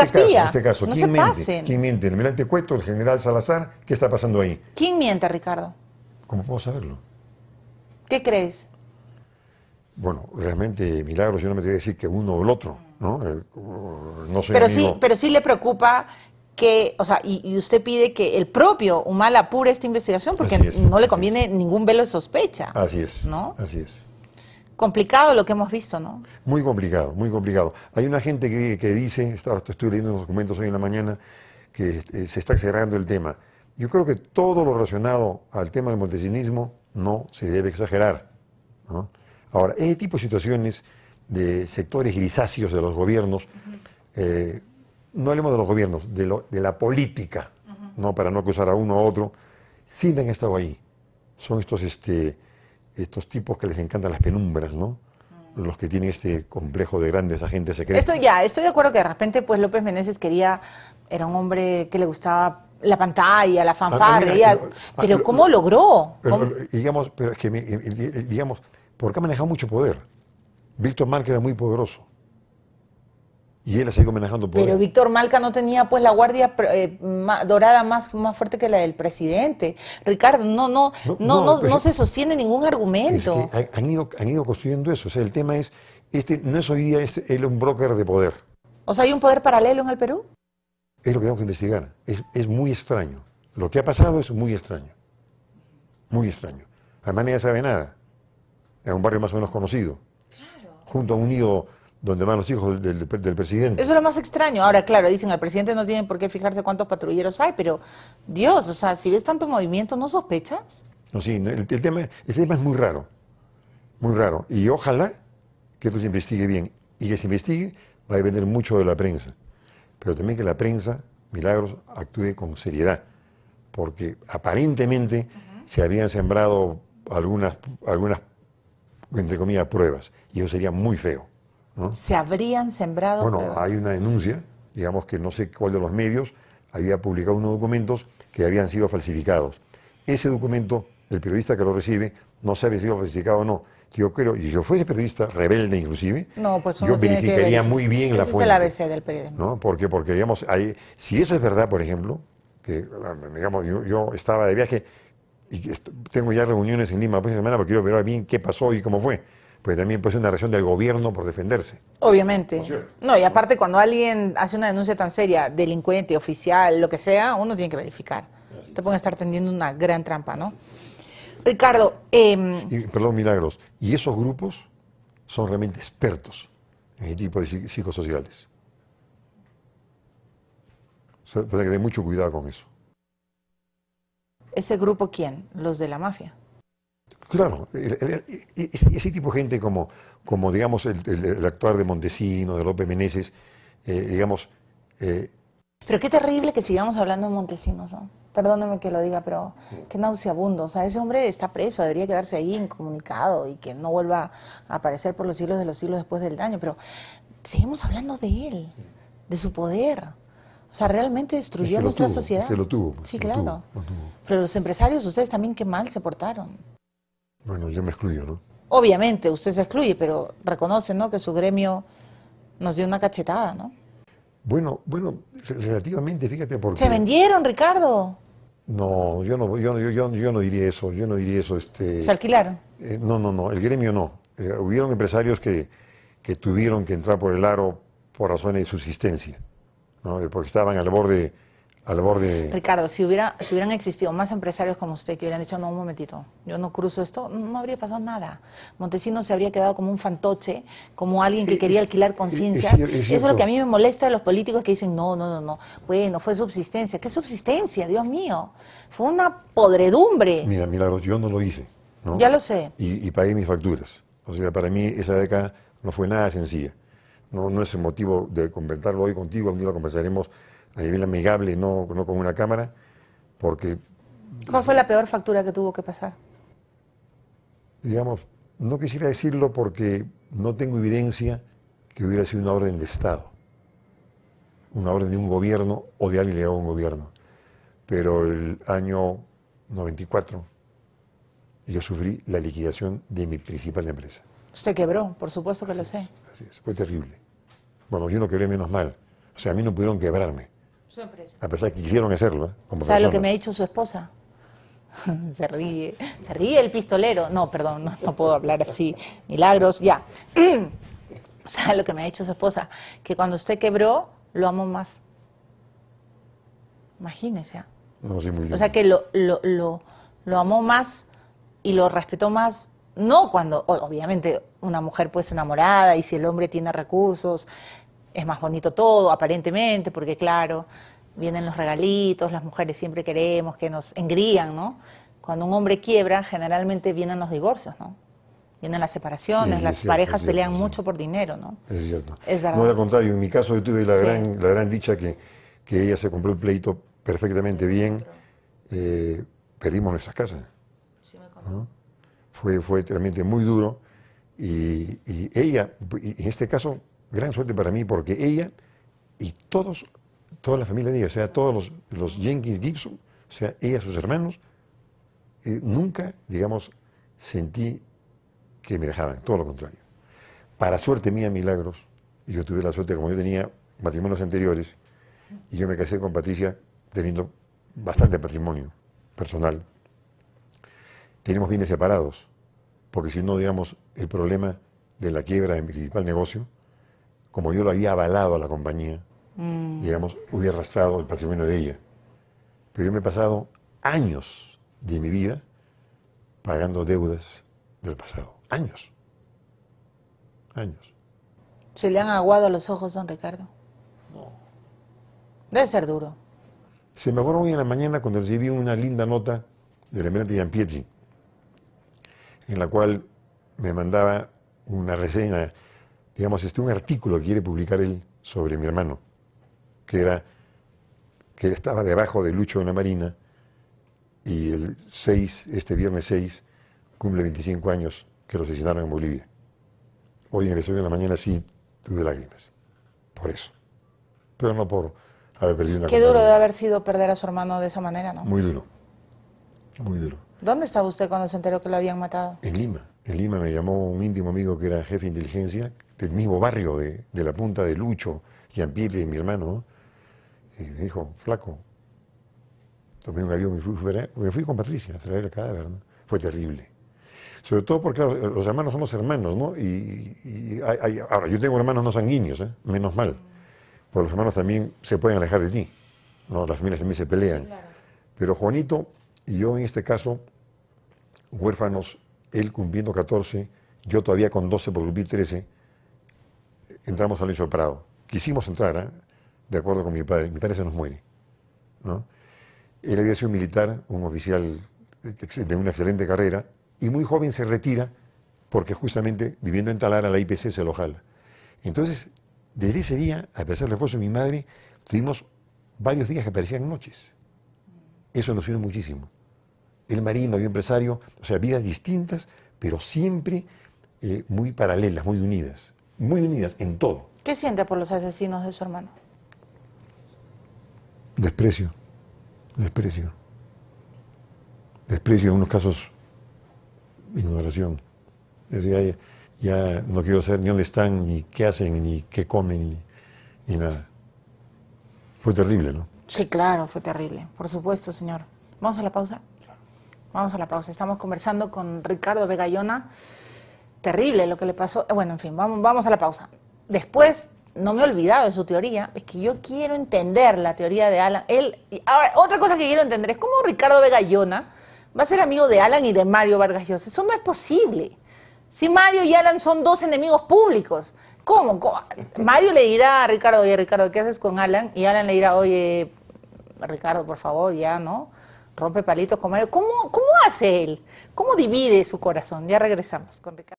en este caso, este ¿quién, miente? ¿quién miente? ¿El almirante Cueto? ¿El general Salazar? ¿Qué está pasando ahí? ¿Quién miente, Ricardo? ¿Cómo puedo saberlo? ¿Qué crees? Bueno, realmente, Milagros, yo no me atrevo a decir que uno o el otro, ¿no? Eh, no soy pero, Sí, pero sí le preocupa que, o sea, y, usted pide que el propio Humala apure esta investigación porque no le conviene ningún velo de sospecha. Así es. ¿No? Así es complicado lo que hemos visto, ¿no? Muy complicado, muy complicado. Hay una gente que, dice, estoy leyendo los documentos hoy en la mañana, que eh, se está exagerando el tema. Yo creo que todo lo relacionado al tema del montesinismo no se debe exagerar. Ahora, ese tipo de situaciones de sectores grisáceos de los gobiernos, eh, no hablemos de los gobiernos, de, la política, ¿no? para no acusar a uno a otro, siempre han estado ahí. Son estos este, estos tipos que les encantan las penumbras, ¿no? Mm. los que tienen este complejo de grandes agentes secretos. Esto ya, estoy de acuerdo que de repente pues López Meneses quería, era un hombre que le gustaba la pantalla, la ah, fanfarria, ah, pero, ¿cómo logró? Eh, digamos, pero es que, eh, eh, digamos, porque ha manejado mucho poder. Víctor Márquez era muy poderoso. Y él la sigue manejando poder. Pero Víctor Malca no tenía pues la guardia eh, dorada más, más fuerte que la del presidente. Ricardo, no, no, no, no, se sostiene ningún argumento. han, ido, han ido construyendo eso. O sea, el tema es, este no es hoy día este, él un broker de poder. O sea, ¿hay un poder paralelo en el Perú? Es lo que tenemos que investigar. Es, muy extraño. Lo que ha pasado es muy extraño. Muy extraño. Además, nadie sabe nada. Es un barrio más o menos conocido. Claro. Junto a un nido donde van los hijos del, presidente. Eso es lo más extraño. Ahora, claro, dicen, al presidente no tiene por qué fijarse cuántos patrulleros hay, pero Dios, o sea, si ves tanto movimiento, ¿no sospechas? No, sí, el, tema, es muy raro, muy raro. Y ojalá que esto se investigue bien. Y que se investigue va a depender mucho de la prensa. Pero también que la prensa, Milagros, actúe con seriedad. Porque aparentemente se habían sembrado algunas, algunas, entre comillas, pruebas. Y eso sería muy feo. ¿Se habrían sembrado? Bueno, hay una denuncia, digamos que no sé cuál de los medios había publicado unos documentos que habían sido falsificados. Ese documento, el periodista que lo recibe, no sabe si sido falsificado o no. Yo creo, y si yo fuese periodista rebelde inclusive, pues yo verificaría muy bien la fuente. Es del periodismo. ¿no? Porque, porque digamos, hay, si eso es verdad, por ejemplo, que digamos, yo, yo estaba de viaje y tengo ya reuniones en Lima la pues, semana porque quiero ver bien qué pasó y cómo fue pues también puede ser una reacción del gobierno por defenderse. Obviamente. No, y aparte cuando alguien hace una denuncia tan seria, delincuente, oficial, lo que sea, uno tiene que verificar. Te pueden estar tendiendo una gran trampa, ¿no? Ricardo... Em, perdón, Milagros, ¿y esos grupos son realmente expertos en ese tipo de psicosociales? O sea, pues hay que tener mucho cuidado con eso. ¿Ese grupo quién? Los de la mafia. Claro, e, ese tipo de gente como, como digamos, el, actuar de Montesino, de López Meneses, eh, digamos... Eh, pero qué terrible que sigamos hablando de Montesinos, Perdóneme que lo diga, pero qué nauseabundo. O sea, ese hombre está preso, debería quedarse ahí incomunicado y que no vuelva a aparecer por los siglos de los siglos después del daño. Pero seguimos hablando de él, de su poder. O sea, realmente destruyó nuestra sociedad. que lo tuvo. sí, claro. Pero los empresarios, ustedes también qué mal se portaron. Bueno, yo me excluyo, ¿no? Obviamente, usted se excluye, pero reconoce, ¿no?, que su gremio nos dio una cachetada, ¿no? Bueno, bueno, relativamente, fíjate, porque... Se vendieron, Ricardo. No, yo no, yo, no diría eso, yo no diría eso. Este, ¿Se alquilaron? Eh, no, no, no, el gremio no. Eh, hubieron empresarios que, que tuvieron que entrar por el aro por razones de subsistencia, ¿no? Eh, porque estaban al borde Ricardo, si, hubiera, si hubieran existido más empresarios como usted que hubieran dicho, no, un momentito, yo no cruzo esto, no habría pasado nada. Montesinos se habría quedado como un fantoche, como alguien que quería alquilar conciencia. Eso es lo que a mí me molesta de los políticos que dicen, no, no, no, no, bueno, fue subsistencia. ¿Qué subsistencia, Dios mío? Fue una podredumbre. Mira, mira, yo no lo hice. Ya lo sé. Y, pagué mis facturas. O sea, para mí esa década no fue nada sencilla. No, no es el motivo de conversarlo hoy contigo, algún día lo conversaremos a nivel amigable, no, no con una cámara, porque... ¿Cuál fue la peor factura que tuvo que pasar? Digamos, no quisiera decirlo porque no tengo evidencia que hubiera sido una orden de Estado, una orden de un gobierno o de alguien ligado a un gobierno. Pero el año 94 yo sufrí la liquidación de mi principal empresa. Se quebró, por supuesto que lo sé. así es, fue terrible. Bueno, yo no quebré menos mal. O sea, a mí no pudieron quebrarme. A pesar de que quisieron hacerlo. ¿eh? ¿Sabe lo que me ha dicho su esposa? se ríe, se ríe el pistolero. No, perdón, no, puedo hablar así. Milagros, ya. ¿Sabe lo que me ha dicho su esposa? Que cuando usted quebró, lo amó más. Imagínese. ¿ah? No, sí, muy bien. O sea que lo, lo, lo, lo, amó más y lo respetó más. No cuando, obviamente, una mujer pues enamorada y si el hombre tiene recursos es más bonito todo, aparentemente, porque claro, vienen los regalitos, las mujeres siempre queremos que nos engrían, ¿no? Cuando un hombre quiebra, generalmente vienen los divorcios, ¿no? Vienen las separaciones, las parejas pelean mucho por dinero, ¿no? Es cierto. Es verdad. No, al contrario, en mi caso yo tuve la, gran, dicha que, ella se compró el pleito perfectamente bien, eh, perdimos nuestras casas. Fue, fue realmente muy duro y, ella, en este caso, gran suerte para mí porque ella y todos, toda la familia de ella, o sea, todos los, Jenkins Gibson, o sea, ella, sus hermanos, eh, nunca, digamos, sentí que me dejaban, todo lo contrario. Para suerte mía, milagros, yo tuve la suerte, como yo tenía matrimonios anteriores, y yo me casé con Patricia teniendo bastante patrimonio personal. Tenemos bienes separados, porque si no, digamos, el problema de la quiebra de mi principal negocio, como yo lo había avalado a la compañía, mm. digamos, hubiera arrastrado el patrimonio de ella. Pero yo me he pasado años de mi vida pagando deudas del pasado. Años. Años. ¿Se le han aguado los ojos, don Ricardo? No. Debe ser duro. Se me acuerdo hoy en la mañana cuando recibí una linda nota del emirante Pietri, en la cual me mandaba una reseña digamos, este, un artículo que quiere publicar él sobre mi hermano, que era que estaba debajo de Lucho en la Marina y el 6, este viernes 6, cumple 25 años que lo asesinaron en Bolivia. Hoy en el estudio de la mañana sí tuve lágrimas, por eso, pero no por haber perdido una Qué duro de haber sido perder a su hermano de esa manera, ¿no? Muy duro, muy duro. ¿Dónde estaba usted cuando se enteró que lo habían matado? En Lima. En Lima me llamó un íntimo amigo que era jefe de inteligencia, del este mismo barrio de, la punta de Lucho, y mi hermano, y me dijo, flaco, tomé un avión y fui, me fui con Patricia a traer el cadáver. Fue terrible. Sobre todo porque los hermanos somos hermanos, ¿no? Y, ahora, yo tengo hermanos no sanguíneos, ¿eh? menos mal. Porque los hermanos también se pueden alejar de ti. ¿no? Las familias también se pelean. Pero Juanito y yo en este caso, huérfanos, él cumpliendo 14, yo todavía con 12 porque cumplí 13, entramos al hecho Prado. Quisimos entrar, ¿eh? de acuerdo con mi padre. Mi padre se nos muere. ¿no? Él había sido militar, un oficial de una excelente carrera, y muy joven se retira porque justamente viviendo en Talara la IPC se lo jala. Entonces, desde ese día, a pesar del esfuerzo de mi madre, tuvimos varios días que parecían noches. Eso nos unió muchísimo. El marino, el empresario, o sea, vidas distintas, pero siempre eh, muy paralelas, muy unidas muy unidas en todo. ¿Qué siente por los asesinos de su hermano? Desprecio, desprecio. Desprecio en unos casos, ignoración. ya, no quiero saber ni dónde están, ni qué hacen, ni qué comen, ni, nada. Fue terrible, ¿no? Sí, claro, fue terrible. Por supuesto, señor. Vamos a la pausa. Vamos a la pausa. Estamos conversando con Ricardo Vegallona terrible lo que le pasó. Eh, bueno, en fin, vamos, vamos a la pausa. Después, no me he olvidado de su teoría, es que yo quiero entender la teoría de Alan. Él, otra cosa que quiero entender es cómo Ricardo Vega Llona va a ser amigo de Alan y de Mario Vargas Llosa. Eso no es posible. Si Mario y Alan son dos enemigos públicos, ¿cómo? Mario le dirá a Ricardo, oye Ricardo, ¿qué haces con Alan? Y Alan le dirá, oye Ricardo, por favor, ya, ¿no? Rompe palitos con Mario. ¿Cómo, cómo hace él? ¿Cómo divide su corazón? Ya regresamos con Ricardo.